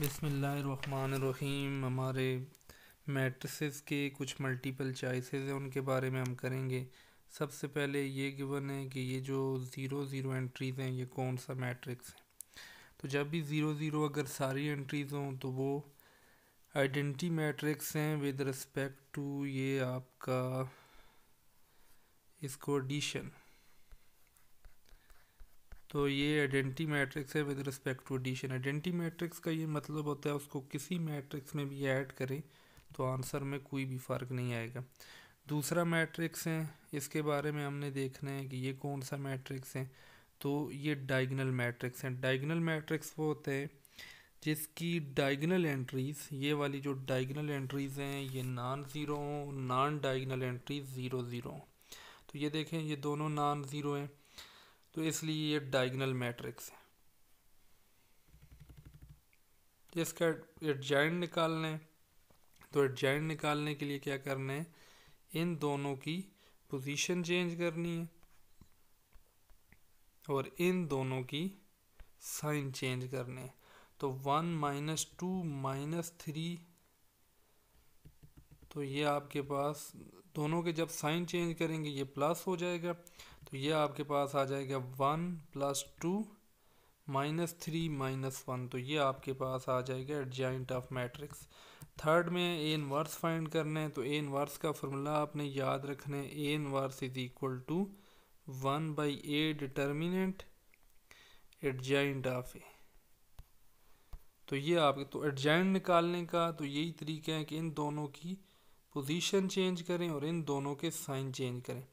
बिसमीम हमारे मैट्रिसेस के कुछ मल्टीपल चॉइसेस हैं उनके बारे में हम करेंगे सबसे पहले ये गिवन है कि ये जो ज़ीरो ज़ीरो एंट्रीज़ हैं ये कौन सा मैट्रिक्स है तो जब भी ज़ीरो ज़ीरो अगर सारी एंट्रीज़ हों तो वो आइडेंटी मैट्रिक्स हैं विद रिस्पेक्ट टू ये आपका इसको एडिशन तो ये आइडेंटी मैट्रिक्स है with respect to addition identity matrix का ये मतलब होता है उसको किसी मैट्रिक्स में भी ऐड करें तो आंसर में कोई भी फ़र्क नहीं आएगा दूसरा मैट्रिक्स है इसके बारे में हमने देखना है कि ये कौन सा मैट्रिक्स है तो ये डाइगनल मैट्रिक्स हैं डाइगनल मैट्रिक्स वो होते हैं जिसकी डाइगनल एंट्रीज़ ये वाली जो डाइगनल एंट्रीज़ हैं ये नॉन ज़ीरो हों non diagonal entries zero zero तो ये देखें ये दोनों नॉन ज़ीरो हैं तो इसलिए ये डायगनल मैट्रिक्स है इसका एडजाइंट निकालना है तो एडजाइंट निकालने के लिए क्या करना है इन दोनों की पोजीशन चेंज करनी है और इन दोनों की साइन चेंज करने हैं तो one minus two minus three तो ये आपके पास दोनों के जब साइन चेंज करेंगे ये प्लस हो जाएगा तो ये आपके पास आ जाएगा one plus two minus three minus one तो ये आपके पास आ जाएगा एडजाइंट ऑफ मैट्रिक्स थर्ड में ए वर्स फाइंड करना है तो ए वर्स का फॉर्मूला आपने याद रखना है A inverse is equal to one by A determinant adjoint of A तो ये आपके तो एडजाइंट निकालने का तो यही तरीका है कि इन दोनों की पोजीशन चेंज करें और इन दोनों के साइन चेंज करें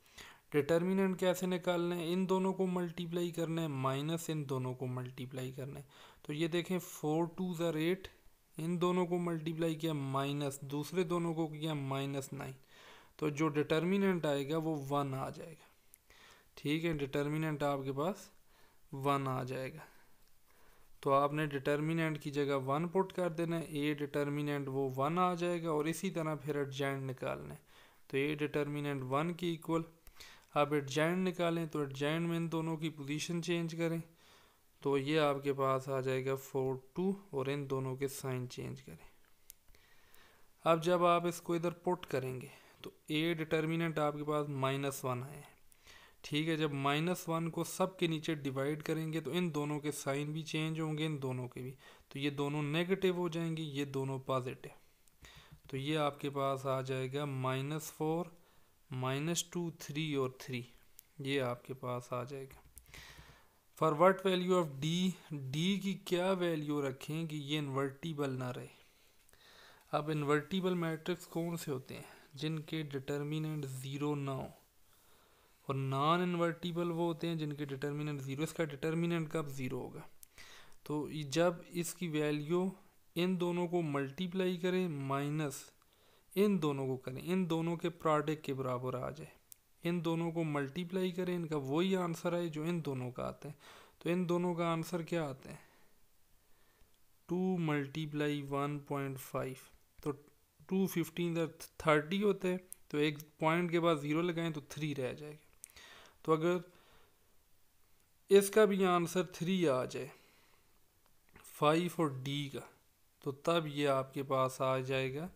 डिटर्मिनेंट कैसे निकालना है इन दोनों को मल्टीप्लाई करना है माइनस इन दोनों को मल्टीप्लाई करना है तो ये देखें फोर टू ज़र एट इन दोनों को मल्टीप्लाई किया माइनस दूसरे दोनों को किया माइनस नाइन तो जो डिटर्मिनेंट आएगा वो वन आ जाएगा ठीक है डिटर्मिनेंट आपके पास वन आ जाएगा तो आपने डिटर्मिनेंट की जगह वन पुट कर देना है ए डिटर्मिनेंट वो वन आ जाएगा और इसी तरह फिर एडजेंट निकालना है तो ए डिटर्मिनेंट वन की इक्वल आप एडजेंट निकालें तो एडजेंट में इन दोनों की पोजीशन चेंज करें तो ये आपके पास आ जाएगा फोर टू और इन दोनों के साइन चेंज करें अब जब आप इसको इधर पुट करेंगे तो ए डिटर्मिनेंट आपके पास माइनस वन आए ठीक है जब माइनस वन को सब के नीचे डिवाइड करेंगे तो इन दोनों के साइन भी चेंज होंगे इन दोनों के भी तो ये दोनों नेगेटिव हो जाएंगे ये दोनों पॉजिटिव तो ये आपके पास आ जाएगा minus four minus two three और थ्री ये आपके पास आ जाएगा for what value of D D की क्या वैल्यू रखें कि ये इन्वर्टिबल ना रहे अब इन्वर्टिबल मैट्रिक्स कौन से होते हैं जिनके डिटर्मिनेंट ज़ीरो ना हो और नॉन इन्वर्टिबल वो होते हैं जिनके डिटर्मिनेंट ज़ीरो इसका डिटर्मिनेंट कब ज़ीरो होगा तो जब इसकी वैल्यू इन दोनों को मल्टीप्लाई करें माइनस इन दोनों को करें इन दोनों के प्रोडक्ट के बराबर आ जाए इन दोनों को मल्टीप्लाई करें इनका वही आंसर आए जो इन दोनों का आता है तो इन दोनों का आंसर क्या आता है two multiply one point five तो टू फिफ्टीन थर्टी होते हैं तो एक पॉइंट के बाद ज़ीरो लगाएं तो थ्री रह जाएगा तो अगर इसका भी आंसर थ्री आ जाए फाइव और डी का तो तब ये आपके पास आ जाएगा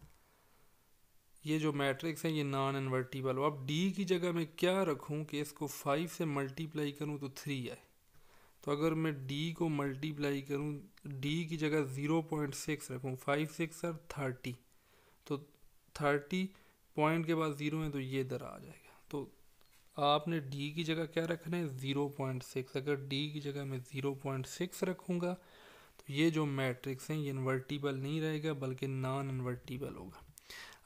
ये जो मैट्रिक्स है ये नॉन इन्वर्टिबल हो अब डी की जगह मैं क्या रखूँ कि इसको फाइव से मल्टीप्लाई करूँ तो थ्री आए तो अगर मैं डी को मल्टीप्लाई करूँ डी की जगह ज़ीरो पॉइंट सिक्स रखूँ फाइव सिक्स और थर्टी तो थर्टी पॉइंट के बाद ज़ीरो है तो ये इधर आ जाएगा तो आपने डी की जगह क्या रखना है ज़ीरो पॉइंट सिक्स अगर डी की जगह मैं ज़ीरो पॉइंट सिक्स रखूँगा तो ये जो मैट्रिक्स हैं ये इन्वर्टिबल नहीं रहेगा बल्कि नॉन इन्वर्टिबल होगा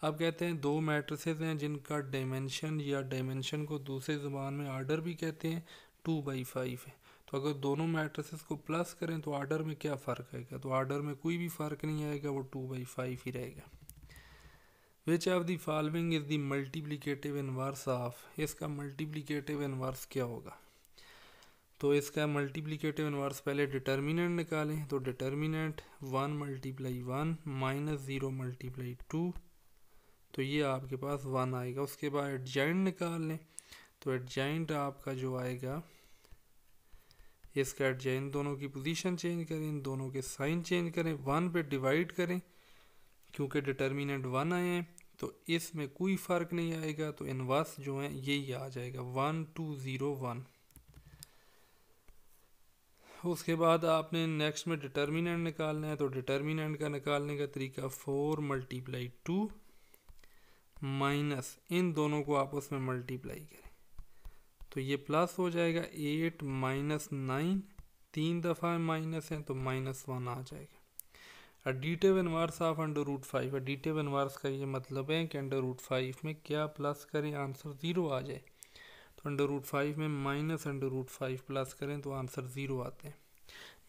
आप कहते हैं दो मैट्रिसेस हैं जिनका डायमेंशन या डायमेंशन को दूसरे जबान में आर्डर भी कहते हैं टू बाई फाइव है तो अगर दोनों मैट्रिसेस को प्लस करें तो आर्डर में क्या फ़र्क आएगा तो आर्डर में कोई भी फ़र्क नहीं आएगा वो टू बाई फाइव ही रहेगा which of the following is the multiplicative inverse of इसका मल्टीप्लीकेटिव इनवर्स क्या होगा तो इसका मल्टीप्लीकेटिव इनवर्स पहले डिटर्मिनेंट निकालें तो determinant one multiply one minus zero multiply two तो ये आपके पास वन आएगा उसके बाद एडजाइंट निकाल लें तो एडजाइंट आपका जो आएगा इसका एडजाइंट दोनों की पोजीशन चेंज करें दोनों के साइन चेंज करें वन पे डिवाइड करें क्योंकि डिटर्मिनेंट वन आए हैं तो इसमें कोई फ़र्क नहीं आएगा तो इनवर्स जो है यही आ जाएगा वन टू ज़ीरो वन उसके बाद आपने नेक्स्ट में डिटर्मिनेंट निकालना है तो डिटर्मिनेंट का निकालने का तरीका फोर मल्टीप्लाई टू माइनस इन दोनों को आप उसमें मल्टीप्लाई करें तो ये प्लस हो जाएगा एट माइनस नाइन तीन दफ़ा माइनस है तो माइनस वन आ जाएगा टेव inverse of under root five additive inverse का ये मतलब है कि अंडर रूट फाइव में क्या प्लस करें आंसर ज़ीरो आ जाए तो अंडर रूट फाइव में minus under root five plus करें तो आंसर ज़ीरो आते हैं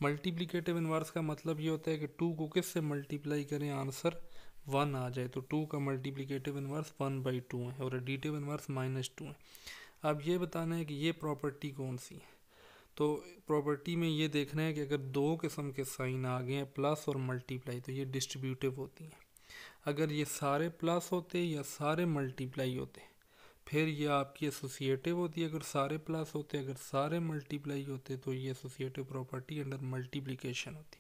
मल्टीप्लिकेटिव इनवर्स का मतलब ये होता है कि टू को किस से मल्टीप्लाई करें आंसर वन आ जाए तो टू का multiplicative inverse one by two है और टेव इनवर्स माइनस टू है अब ये बताना है कि ये प्रॉपर्टी कौन सी है तो प्रॉपर्टी में ये देखना है कि अगर दो किस्म के साइन आ गए हैं प्लस और मल्टीप्लाई तो ये डिस्ट्रीब्यूटिव होती हैं अगर ये सारे प्लस होते या सारे मल्टीप्लाई होते फिर ये आपकी एसोसिएटिव होती है अगर सारे प्लस होते अगर सारे मल्टीप्लाई होते तो ये एसोसिएटिव प्रॉपर्टी अंडर मल्टीप्लिकेशन होती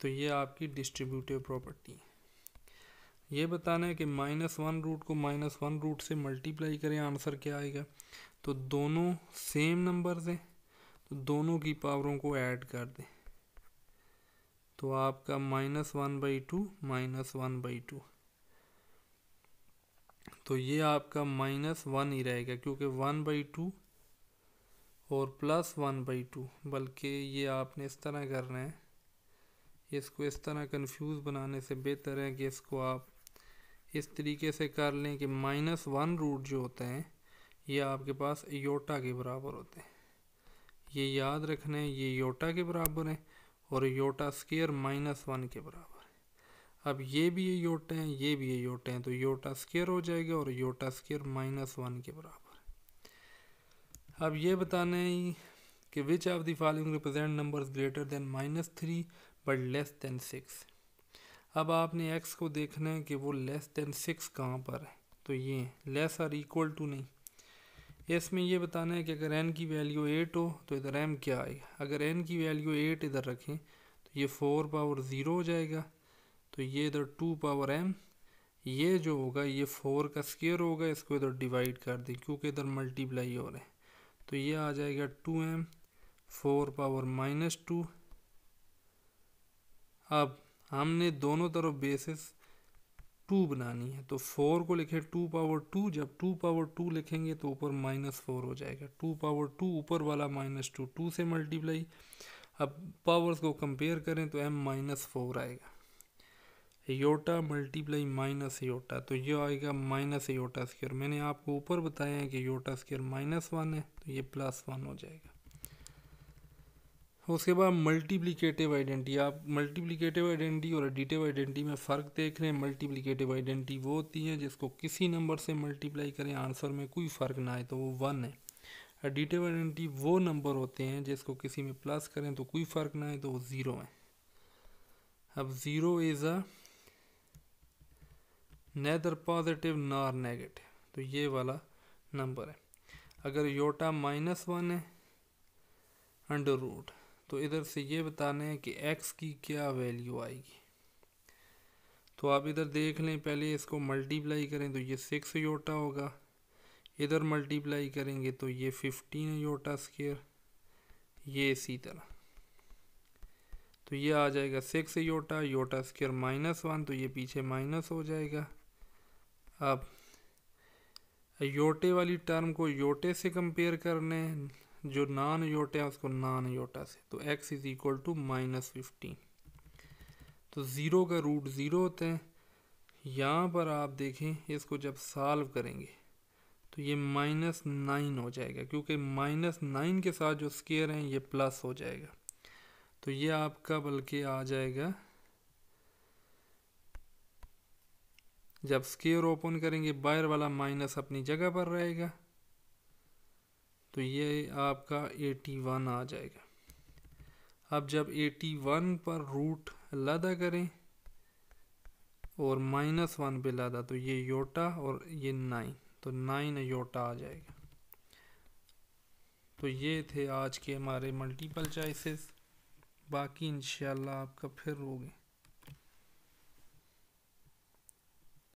तो ये आपकी डिस्ट्रीब्यूटिव प्रॉपर्टी है ये बताना है कि माइनस वन रूट को माइनस वन रूट से मल्टीप्लाई करें आंसर क्या आएगा तो दोनों सेम नंबर्स हैं दोनों की पावरों को ऐड कर दें तो आपका minus one by two minus one by two तो ये आपका माइनस वन ही रहेगा क्योंकि वन बाई टू और प्लस वन बाई टू बल्कि ये आपने इस तरह करना है इसको इस तरह कंफ्यूज बनाने से बेहतर है कि इसको आप इस तरीके से कर लें कि माइनस वन रूट जो होते हैं ये आपके पास योटा के बराबर होते हैं ये याद रखना है ये योटा के बराबर है और योटा स्केयर माइनस वन के बराबर है अब ये भी ये योटे हैं ये भी ये योटे हैं तो योटा स्केयर हो जाएगा और योटा स्केयर माइनस वन के बराबर है अब ये बताना है कि which of the following represent numbers greater than minus three but less than six अब आपने एक्स को देखना है कि वो लेस देन सिक्स कहाँ पर है तो ये लेस आर इक्वल टू नहीं इसमें ये बताना है कि अगर एन की वैल्यू एट हो तो इधर एम क्या आएगा अगर एन की वैल्यू एट इधर रखें तो ये फोर पावर ज़ीरो हो जाएगा तो ये इधर टू पावर एम ये जो होगा ये फोर का स्केयर होगा इसको इधर डिवाइड कर दें क्योंकि इधर मल्टीप्लाई हो रहे हैं तो ये आ जाएगा two M four power minus two अब हमने दोनों तरफ बेसिस टू बनानी है तो फोर को लिखे टू पावर टू जब टू पावर टू लिखेंगे तो ऊपर माइनस फोर हो जाएगा टू पावर टू ऊपर वाला माइनस टू टू से मल्टीप्लाई अब पावर्स को कंपेयर करें तो एम माइनस फोर आएगा योटा मल्टीप्लाई माइनस योटा तो ये आएगा माइनस योटा स्केयर मैंने आपको ऊपर बताया है कि योटा स्केयर माइनस वन है तो ये प्लस वन हो जाएगा उसके बाद मल्टीप्लिकेटिव आइडेंटिटी आप मल्टीप्लिकेटिव आइडेंटिटी और एडिटिव आइडेंटिटी में फ़र्क देख रहे हैं मल्टीप्लिकेटिव आइडेंटिटी वो होती है जिसको किसी नंबर से मल्टीप्लाई करें आंसर में कोई फ़र्क ना आए तो वो वन है एडिटिव आइडेंटिटी वो नंबर होते हैं जिसको किसी में प्लस करें तो कोई फ़र्क ना आए तो वो ज़ीरो है अब zero is a neither positive nor negative तो ये वाला नंबर है अगर योटा माइनस वन है अंडर रूट तो इधर से ये बताना है कि एक्स की क्या वैल्यू आएगी तो आप इधर देख लें पहले इसको मल्टीप्लाई करें तो ये सिक्स योटा होगा इधर मल्टीप्लाई करेंगे तो ये फिफ्टीन योटा स्केयर ये इसी तरह तो ये आ जाएगा six iota iota square minus one तो ये पीछे माइनस हो जाएगा अब योटे वाली टर्म को योटे से कंपेयर करने जो नान योटा है उसको नान योटा से तो X is equal to minus fifteen तो ज़ीरो का रूट ज़ीरो होता है यहाँ पर आप देखें इसको जब सॉल्व करेंगे तो ये माइनस नाइन हो जाएगा क्योंकि माइनस नाइन के साथ जो स्केयर हैं ये प्लस हो जाएगा तो ये आपका बल्कि आ जाएगा जब स्केयर ओपन करेंगे बाहर वाला माइनस अपनी जगह पर रहेगा तो ये आपका 81 आ जाएगा अब जब 81 पर रूट लादा करें और माइनस वन पे लादा तो ये योटा और ये नाइन तो नाइन योटा आ जाएगा तो ये थे आज के हमारे मल्टीपल चॉइसेस बाकी इंशाल्लाह आपका फिर होगी